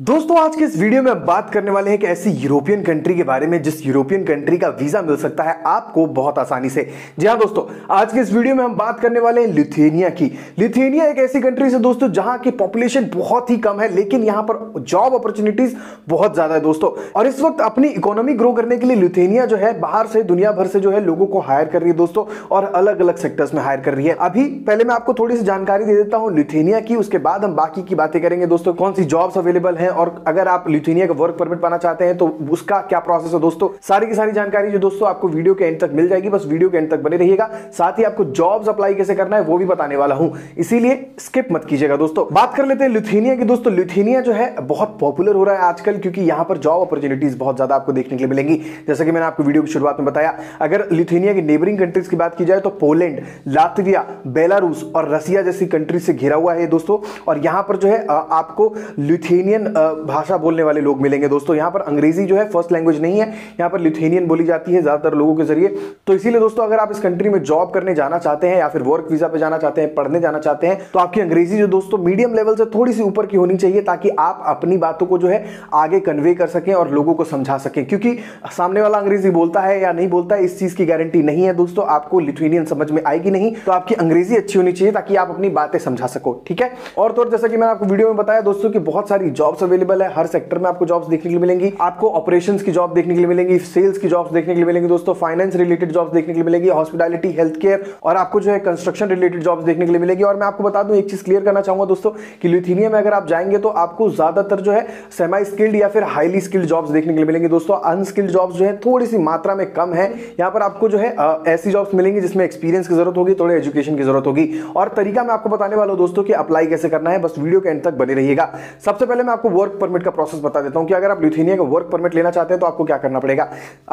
दोस्तों आज के इस वीडियो में बात करने वाले हैं कि ऐसी यूरोपियन कंट्री के बारे में जिस यूरोपियन कंट्री का वीजा मिल सकता है आपको बहुत आसानी से जी हाँ दोस्तों आज के इस वीडियो में हम बात करने वाले हैं लिथुएनिया की लिथुएनिया एक ऐसी कंट्री से दोस्तों जहां की पॉपुलेशन बहुत ही कम है लेकिन यहां पर जॉब अपॉर्चुनिटीज बहुत ज्यादा है दोस्तों और इस वक्त अपनी इकोनॉमी ग्रो करने के लिए लिथुएनिया जो है बाहर से दुनिया भर से जो है लोगों को हायर कर रही है दोस्तों और अलग अलग सेक्टर्स में हायर कर रही है अभी पहले मैं आपको थोड़ी सी जानकारी दे देता हूँ लिथुएनिया की उसके बाद हम बाकी की बातें करेंगे दोस्तों कौन सी जॉब्स अवेलेबल है हैं और अगर आप लिथुनिया का वर्क परमिट पाना चाहते हैं तो उसका क्या प्रोसेस है दोस्तों सारी की सारी जानकारी जो दोस्तों आपको वीडियो के एंड तक मिल जाएगी बस वीडियो के एंड तक बने रहिएगा साथ ही आपको जॉब्स अप्लाई कैसे करना है वो भी बताने वाला हूं इसीलिए स्किप मत कीजिएगा दोस्तों बात कर लेते हैं लिथुनिया की दोस्तों लिथुनिया जो है बहुत पॉपुलर हो रहा है आजकल क्योंकि यहां पर जॉब अपॉर्चुनिटीज बहुत ज्यादा आपको देखने के लिए मिलेंगी जैसे कि मैंने आपको वीडियो की शुरुआत में बताया अगर लिथुनिया की नेबरिंग कंट्रीज की बात की जाए तो पोलैंड लातविया बेलारूस और रसिया जैसी कंट्री से घिरा हुआ है दोस्तों और यहां पर जो है आपको लिथुनियन भाषा बोलने वाले लोग मिलेंगे दोस्तों यहाँ पर अंग्रेजी जो है फर्स्ट लैंग्वेज नहीं है यहाँ पर लिथुनियन बोली जाती है ज़्यादातर लोगों के जरिए तो इसीलिए दोस्तों अगर आप इस कंट्री में जॉब करने जाना चाहते हैं या फिर वर्क वीज़ा पर जाना चाहते हैं पढ़ने जाना चाहते हैं तो आपकी अंग्रेजी जो दोस्तों मीडियम लेवल से थोड़ी सी ऊपर की होनी चाहिए ताकि आप अपनी बातों को जो है आगे कन्वे कर सकें और लोगों को समझा सकें क्योंकि सामने वाला अंग्रेजी बोलता है या नहीं बोलता है इस चीज़ की गारंटी नहीं है दोस्तों आपको लिथुनियन समझ में आएगी नहीं तो आपकी अंग्रेजी अच्छी होनी चाहिए ताकि आप अपनी बातें समझा सको ठीक है और तो जैसा कि मैंने आपको वीडियो में बताया दोस्तों की बहुत सारी जॉब्स अवेलेबल है हर सेक्टर में आपको जॉब्स देखने के लिए मिलेंगी आपको ऑपरेशन की जॉब देखने के लिए मिलेंगी सेल्स की जॉब्स देखने के लिए मिलेंगी दोस्तों फाइनेंस रिलेटेड जॉब्स देखने के लिए मिलेगी हॉस्पिटलिटी हेल्थ केयर और आपको जो है कंस्ट्रक्शन रिलेटेड जॉब्स देखने के लिए मिलेगी और मैं आपको बता दूं एक चीज क्लियर करना चाहूंगा दोस्तों कि लिथुनिया में अगर आप जाएंगे तो आपको ज्यादातर जो है सेमाई स्किल्ड या फिर हाईली स्किल्ड जॉब्स देखने के लिए मिलेंगे दोस्तों अनस्किल्ड जॉब्स जो है थोड़ी सी मात्रा में कम है यहाँ पर आपको जो है ऐसी जॉब्स मिलेंगी जिसमें एक्सपीरियंस की जरूरत होगी थोड़ी एजुकेशन की जरूरत होगी और तरीका मैं आपको बताने वाला हूँ दोस्तों की अप्लाई कैसे करना है बस वीडियो के एंड तक बने रहिएगा सबसे पहले मैं आपको वर्क परमिट का प्रोसेस बता देता हूँ कि अगर आप लुथेनिया का वर्क परमिट लेना चाहते हैं तो आपको क्या करना पड़ेगा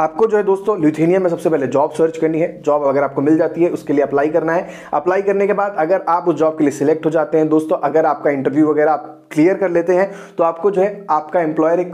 आपको जो है दोस्तों लिथुनिया में सबसे पहले जॉब सर्च करनी है जॉब अगर आपको मिल जाती है उसके लिए अप्लाई करना है अप्लाई करने के बाद अगर आप उस जॉब के लिए सिलेक्ट हो जाते हैं दोस्तों अगर आपका इंटरव्यू वगैरह क्लियर कर लेते हैं तो आपको जो है आपका एम्प्लॉयर एक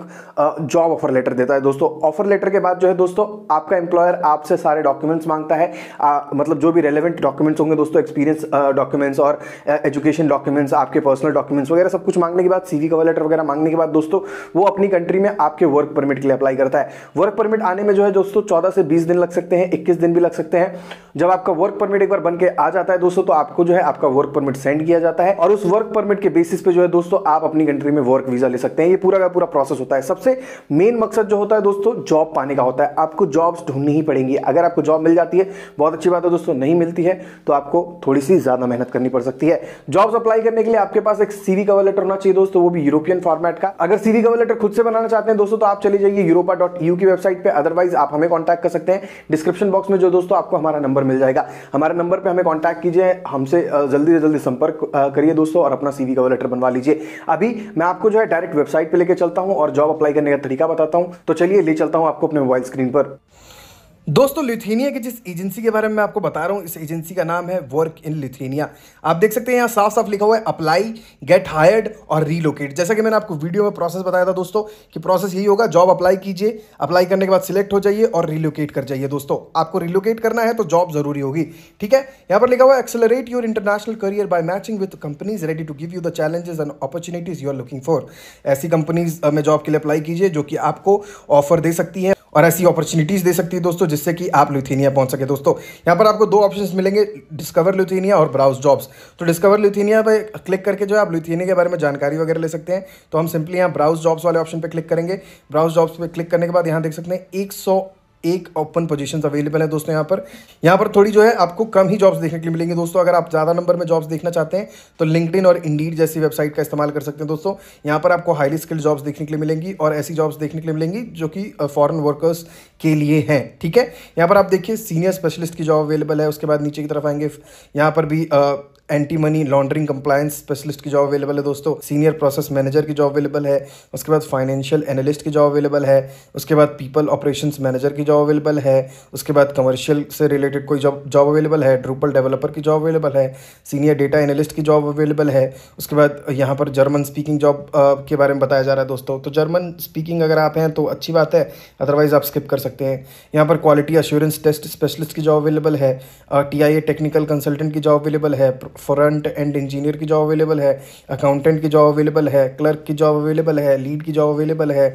जॉब ऑफर लेटर देता है दोस्तों ऑफर लेटर के बाद जो है दोस्तों आपका एम्प्लॉयर आपसे सारे डॉक्यूमेंट्स मांगता है आ, मतलब जो भी रेलिवेंट डॉक्यूमेंट्स होंगे दोस्तों एक्सपीरियंस डॉक्यूमेंट्स और एजुकेशन डॉक्यूमेंट्स आपके पर्सनल डॉक्यूमेंट्स वगैरह सब कुछ मांगने के बाद सीवी कवर लेटर वगैरह मांगने के बाद दोस्तों वो अपनी कंट्री में आपके वर्क परमिट के लिए अप्लाई करता है वर्क परमिट आने में जो है दोस्तों चौदह से बीस दिन लग सकते हैं इक्कीस दिन भी लग सकते हैं जब आपका वर्क परमिट एक बार बन के आ जाता है दोस्तों तो आपको जो है आपका वर्क परमिट सेंड किया जाता है और उस वर्क परमिट के बेसिस पे जो है दोस्तों आप अपनी कंट्री में वर्क वीज़ा ले सकते हैं ये पूरा का पूरा प्रोसेस होता है सबसे मेन मकसद जो होता है दोस्तों जॉब पाने का होता है आपको जॉब्स ढूंढनी ही पड़ेंगी अगर आपको जॉब मिल जाती है बहुत अच्छी बात है दोस्तों नहीं मिलती है तो आपको थोड़ी सी ज़्यादा मेहनत करनी पड़ सकती है जॉब्स अप्लाई करने के लिए आपके पास एक सीवी कवर लेटर होना चाहिए दोस्तों वो भी यूरोपियन फॉर्मेट का अगर सीवी कवर लेटर खुद से बनाना चाहते हैं दोस्तों तो आप चले जाइए यूरोपा डॉट यू की वेबसाइट पर अदरवाइज आप हमें कॉन्टैक्ट कर सकते हैं डिस्क्रिप्शन बॉक्स में जो दोस्तों आपको हमारा नंबर मिल जाएगा हमारे नंबर पर हमें कॉन्टैक्ट कीजिए हमसे जल्दी से जल्दी संपर्क करिए दोस्तों और अपना सीवी कवर लेटर बनवा लीजिए अभी मैं आपको जो है डायरेक्ट वेबसाइट पर लेकर चलता हूँ और जॉब अप्लाई करने का तरीका बताता हूँ तो चलिए ले चलता हूँ आपको अपने मोबाइल स्क्रीन पर दोस्तों लिथुनिया की जिस एजेंसी के बारे में मैं आपको बता रहा हूँ इस एजेंसी का नाम है वर्क इन लिथुनिया आप देख सकते हैं यहाँ साफ साफ लिखा हुआ है अप्लाई गेट हायर्ड और रीलोकेट जैसा कि मैंने आपको वीडियो में प्रोसेस बताया था दोस्तों कि प्रोसेस यही होगा जॉब अप्लाई कीजिए अप्लाई करने के बाद सिलेक्ट हो जाइए और रिलोकेट कर जाइए दोस्तों आपको रिलोकेट करना है तो जॉब जरूरी होगी ठीक है यहाँ पर लिखा हुआ है accelerate your international career by matching with companies ready to give you the challenges and opportunities you are looking for ऐसी कंपनीज में जॉब के लिए अप्लाई कीजिए जो कि आपको ऑफर दे सकती है और ऐसी अपॉर्चुनिटीज़ दे सकती है दोस्तों जिससे कि आप लुथीनिया पहुंच सके दोस्तों यहाँ पर आपको दो ऑप्शन मिलेंगे डिस्कवर लुथीनिया और ब्राउज जॉब्स तो डिस्कवर लुथीनिया पर क्लिक करके जो है आप लुथीनिया के बारे में जानकारी वगैरह ले सकते हैं तो हम सिंपली यहाँ ब्राउज जॉब्स वाले ऑप्शन पर क्लिक करेंगे ब्राउज जॉब्स पर क्लिक करने के बाद यहाँ देख सकते हैं एक एक ओपन पोजीशंस अवेलेबल है दोस्तों यहाँ पर यहाँ पर थोड़ी जो है आपको कम ही जॉब्स देखने के लिए मिलेंगे दोस्तों अगर आप ज़्यादा नंबर में जॉब्स देखना चाहते हैं तो लिंकड और इंडीड जैसी वेबसाइट का इस्तेमाल कर सकते हैं दोस्तों यहाँ पर आपको हाईली स्किल्ड जॉब्स देखने के लिए मिलेंगी और ऐसी जॉब्स देखने के लिए मिलेंगी जो कि फॉरन वर्कर्स के लिए हैं ठीक है यहाँ पर आप देखिए सीनियर स्पेशलिस्ट की जॉब अवेलेबल है उसके बाद नीचे की तरफ आएंगे यहाँ पर भी anti money laundering compliance specialist की जॉब अवेलेबल है दोस्तों सीनियर प्रोसेस मैनेजर की जॉब अवेलेबल है उसके बाद फाइनेंशियल एनालिस्ट की जॉब अवेलेबल है उसके बाद पीपल ऑपरेशन मैनेजर की जॉब अवेलेबल है उसके बाद कमर्शियल से रिलेटेड कोई जॉब जॉब अवेलेबल है ड्रूपल डेवलपर की जॉब अवेलेबल है सीनियर डेटा एनालिस्ट की जॉब अवेलेबल है उसके बाद यहाँ पर जर्मन स्पीकिंग जॉब के बारे में बताया जा रहा है दोस्तों तो जर्मन स्पीकिंग अगर आप हैं तो अच्छी बात है अदरवाइज़ आप स्किप कर सकते हैं यहाँ पर क्वालिटी अश्योरेंस टेस्ट स्पेशलिस्ट की जॉब अवेलेबल है T I A technical consultant की जॉब अवेलेबल है फ्रंट एंड इंजीनियर की जॉब अवेलेबल है अकाउंटेंट की जॉब अवेलेबल है क्लर्क की जॉब अवेलेबल है लीड की जॉब अवेलेबल है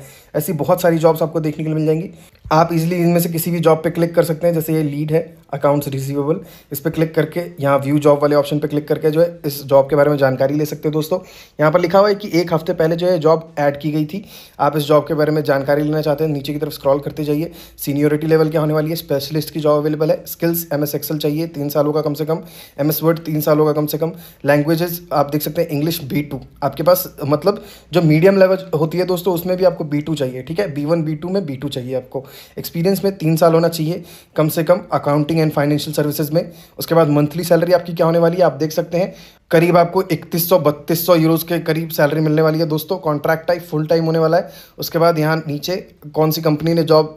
ऐसी बहुत सारी जॉब्स आपको देखने के लिए मिल जाएंगी आप इजीली इनमें से किसी भी जॉब पे क्लिक कर सकते हैं जैसे ये लीड है अकाउंट्स रिसीवेबल इस पर क्लिक करके यहाँ व्यू जॉब वाले ऑप्शन पर क्लिक करके जो है इस जॉब के बारे में जानकारी ले सकते हो दोस्तों यहाँ पर लिखा हुआ है कि एक हफ्ते पहले जो है जॉब ऐड की गई थी आप इस जॉब के बारे में जानकारी लेना चाहते हैं नीचे की तरफ स्क्रॉल करते जाइए सीनियोरिटी लेवल क्या होने वाली है स्पेशलिस्ट की जॉब अवेलेबल है स्किल्स एम एस एक्सल चाहिए तीन सालों का कम से कम एम एस वर्ड तीन सालों का कम से कम लैंग्वेजेस आप देख सकते हैं इंग्लिश बी टू आपके पास मतलब जो मीडियम लेवल होती है दोस्तों उसमें भी आपको बी टू चाहिए ठीक है बी वन बी टू में बी टू चाहिए आपको एक्सपीरियंस में तीन साल होना चाहिए कम से कम अकाउंटिंग एंड फाइनेंशियल सर्विसेज में उसके बाद मंथली सैलरी आपकी क्या होने वाली है आप देख सकते हैं करीब आपको इकतीस सौ बत्तीस सौ यूरोज़ के करीब सैलरी मिलने वाली है दोस्तों कॉन्ट्रैक्ट टाइप फुल टाइम होने वाला है उसके बाद यहाँ नीचे कौन सी कंपनी ने जॉब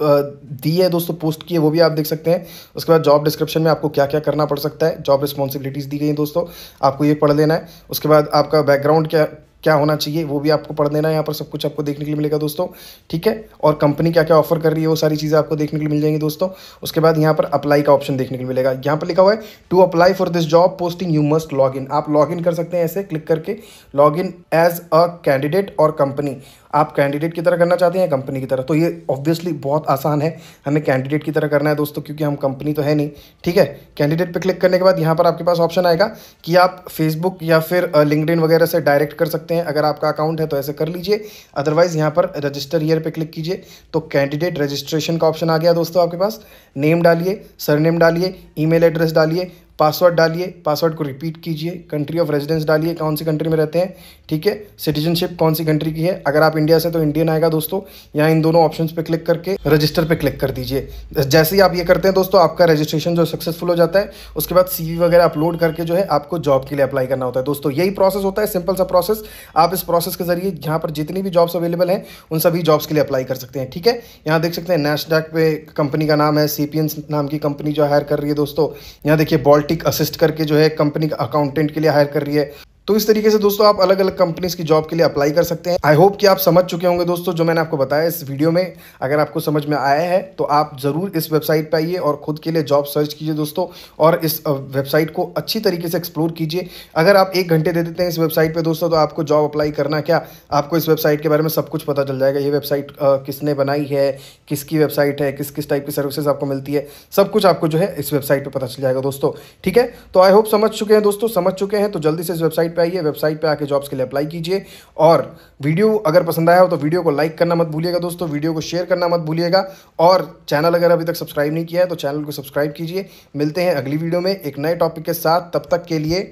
दी है दोस्तों पोस्ट की है वो भी आप देख सकते हैं उसके बाद जॉब डिस्क्रिप्शन में आपको क्या क्या करना पड़ सकता है जॉब रिस्पॉन्सिबिलिटीज़ दी गई हैं दोस्तों आपको ये पढ़ लेना है उसके बाद आपका बैकग्राउंड क्या क्या होना चाहिए वो भी आपको पढ़ देना है यहाँ पर सब कुछ आपको देखने के लिए मिलेगा दोस्तों ठीक है और कंपनी क्या क्या ऑफर कर रही है वो सारी चीज़ें आपको देखने के लिए मिल जाएंगी दोस्तों उसके बाद यहाँ पर अप्लाई का ऑप्शन देखने के लिए मिलेगा यहाँ पर लिखा हुआ है to apply for this job posting you must log in आप लॉग इन कर सकते हैं ऐसे क्लिक करके log in as a candidate और कंपनी आप कैंडिडेट की तरह करना चाहते हैं कंपनी की तरह तो ये ऑब्वियसली बहुत आसान है हमें कैंडिडेट की तरह करना है दोस्तों क्योंकि हम कंपनी तो है नहीं ठीक है कैंडिडेट पर क्लिक करने के बाद यहाँ पर आपके पास ऑप्शन आएगा कि आप फेसबुक या फिर लिंकड वगैरह से डायरेक्ट कर सकते हैं अगर आपका अकाउंट है तो ऐसे कर लीजिए अदरवाइज़ यहाँ पर रजिस्टर ईयर पर क्लिक कीजिए तो कैंडिडेट रजिस्ट्रेशन का ऑप्शन आ गया दोस्तों आपके पास नेम डालिए सर डालिए ई एड्रेस डालिए पासवर्ड डालिए पासवर्ड को रिपीट कीजिए कंट्री ऑफ रेजिडेंस डालिए कौन सी कंट्री में रहते हैं ठीक है सिटीजनशिप कौन सी कंट्री की है अगर आप इंडिया से तो इंडियन आएगा दोस्तों यहाँ इन दोनों ऑप्शन पर क्लिक करके रजिस्टर पर क्लिक कर दीजिए जैसे ही आप ये करते हैं दोस्तों आपका रजिस्ट्रेशन जो सक्सेसफुल हो जाता है उसके बाद सी वगैरह अपलोड करके जो है आपको जॉब के लिए अप्लाई करना होता है दोस्तों यही प्रोसेस होता है सिंपल सा प्रोसेस आप इस प्रोसेस के जरिए यहाँ पर जितनी भी जॉब्स अवेलेबल हैं उन सभी जॉब्स के लिए अप्लाई कर सकते हैं ठीक है यहाँ देख सकते हैं नेशडैक पे कंपनी का नाम है सीपीएन नाम की कंपनी जो हायर कर रही है दोस्तों यहाँ देखिए बॉल्ट रोबोटिक असिस्ट करके जो है कंपनी का अकाउंटेंट के लिए हायर कर रही है तो इस तरीके से दोस्तों आप अलग अलग कंपनीज की जॉब के लिए अप्लाई कर सकते हैं आई होप कि आप समझ चुके होंगे दोस्तों जो मैंने आपको बताया इस वीडियो में अगर आपको समझ में आया है तो आप ज़रूर इस वेबसाइट पर आइए और खुद के लिए जॉब सर्च कीजिए दोस्तों और इस वेबसाइट को अच्छी तरीके से एक्सप्लोर कीजिए अगर आप एक घंटे दे देते हैं इस वेबसाइट पर दोस्तों तो आपको जॉब अप्लाई करना क्या आपको इस वेबसाइट के बारे में सब कुछ पता चल जाएगा ये वेबसाइट किसने बनाई है किसकी वेबसाइट है किस किस टाइप की सर्विसेज आपको मिलती है सब कुछ आपको जो है इस वेबसाइट पर पता चल जाएगा दोस्तों ठीक है तो आई होप समझ चुके हैं दोस्तों समझ चुके हैं तो जल्दी से इस वेबसाइट पे आइए वेबसाइट पे आके जॉब्स के लिए अप्लाई कीजिए और वीडियो अगर पसंद आया हो तो वीडियो को लाइक करना मत भूलिएगा दोस्तों वीडियो को शेयर करना मत भूलिएगा और चैनल अगर अभी तक सब्सक्राइब नहीं किया है तो चैनल को सब्सक्राइब कीजिए मिलते हैं अगली वीडियो में एक नए टॉपिक के साथ तब तक के लिए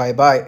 बाय बाय